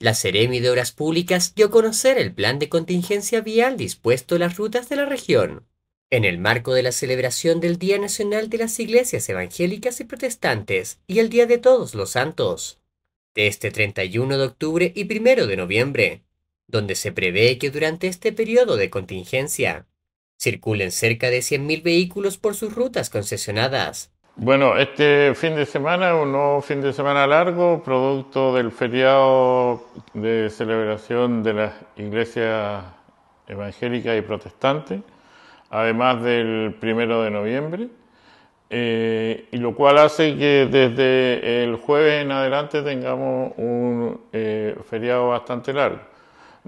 La Seremi de Obras Públicas dio a conocer el plan de contingencia vial dispuesto en las rutas de la región. En el marco de la celebración del Día Nacional de las Iglesias Evangélicas y Protestantes y el Día de Todos los Santos, de este 31 de octubre y 1 de noviembre, donde se prevé que durante este periodo de contingencia circulen cerca de 100.000 vehículos por sus rutas concesionadas, bueno, este fin de semana, un nuevo fin de semana largo, producto del feriado de celebración de las iglesias evangélicas y protestantes, además del primero de noviembre, eh, y lo cual hace que desde el jueves en adelante tengamos un eh, feriado bastante largo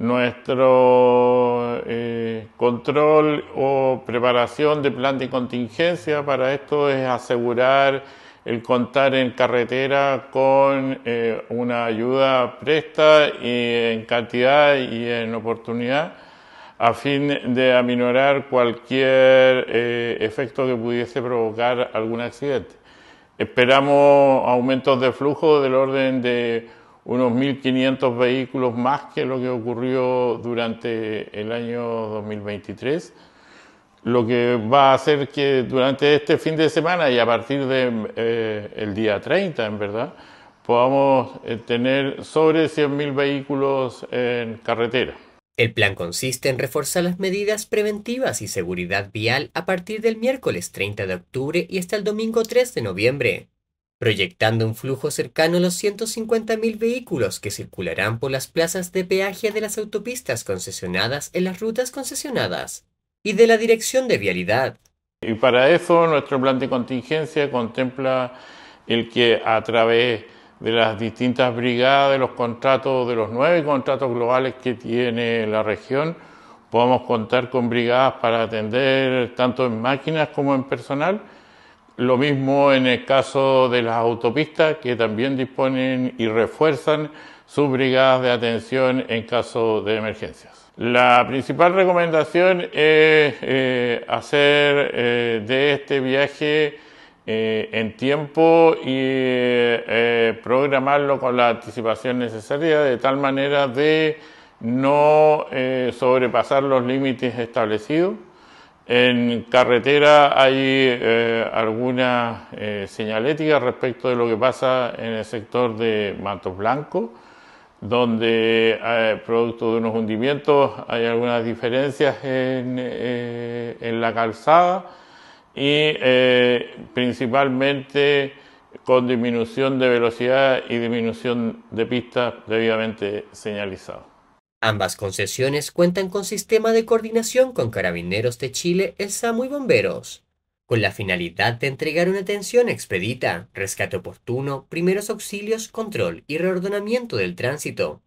nuestro eh, control o preparación de plan de contingencia para esto es asegurar el contar en carretera con eh, una ayuda presta y en cantidad y en oportunidad a fin de aminorar cualquier eh, efecto que pudiese provocar algún accidente. Esperamos aumentos de flujo del orden de unos 1.500 vehículos más que lo que ocurrió durante el año 2023, lo que va a hacer que durante este fin de semana y a partir del eh, día 30, en verdad, podamos eh, tener sobre 100.000 vehículos en carretera. El plan consiste en reforzar las medidas preventivas y seguridad vial a partir del miércoles 30 de octubre y hasta el domingo 3 de noviembre proyectando un flujo cercano a los 150.000 vehículos que circularán por las plazas de peaje de las autopistas concesionadas en las rutas concesionadas y de la Dirección de Vialidad. Y para eso nuestro plan de contingencia contempla el que a través de las distintas brigadas, de los contratos, de los nueve contratos globales que tiene la región, podamos contar con brigadas para atender tanto en máquinas como en personal lo mismo en el caso de las autopistas, que también disponen y refuerzan sus brigadas de atención en caso de emergencias. La principal recomendación es eh, hacer eh, de este viaje eh, en tiempo y programarlo con la anticipación necesaria, de tal manera de no sobrepasar los límites establecidos en carretera hay eh, alguna eh, señalética respecto de lo que pasa en el sector de Matos Blanco, donde eh, producto de unos hundimientos hay algunas diferencias en, en la calzada y principalmente con disminución de velocidad y disminución de pistas debidamente señalizadas. Ambas concesiones cuentan con sistema de coordinación con Carabineros de Chile, el SAMU y Bomberos, con la finalidad de entregar una atención expedita, rescate oportuno, primeros auxilios, control y reordenamiento del tránsito.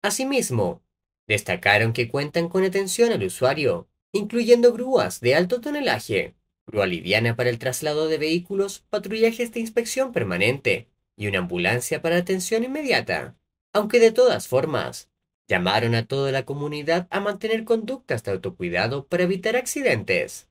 Asimismo, destacaron que cuentan con atención al usuario, incluyendo grúas de alto tonelaje, grúa liviana para el traslado de vehículos, patrullajes de inspección permanente y una ambulancia para atención inmediata. Aunque de todas formas, llamaron a toda la comunidad a mantener conducta de autocuidado para evitar accidentes.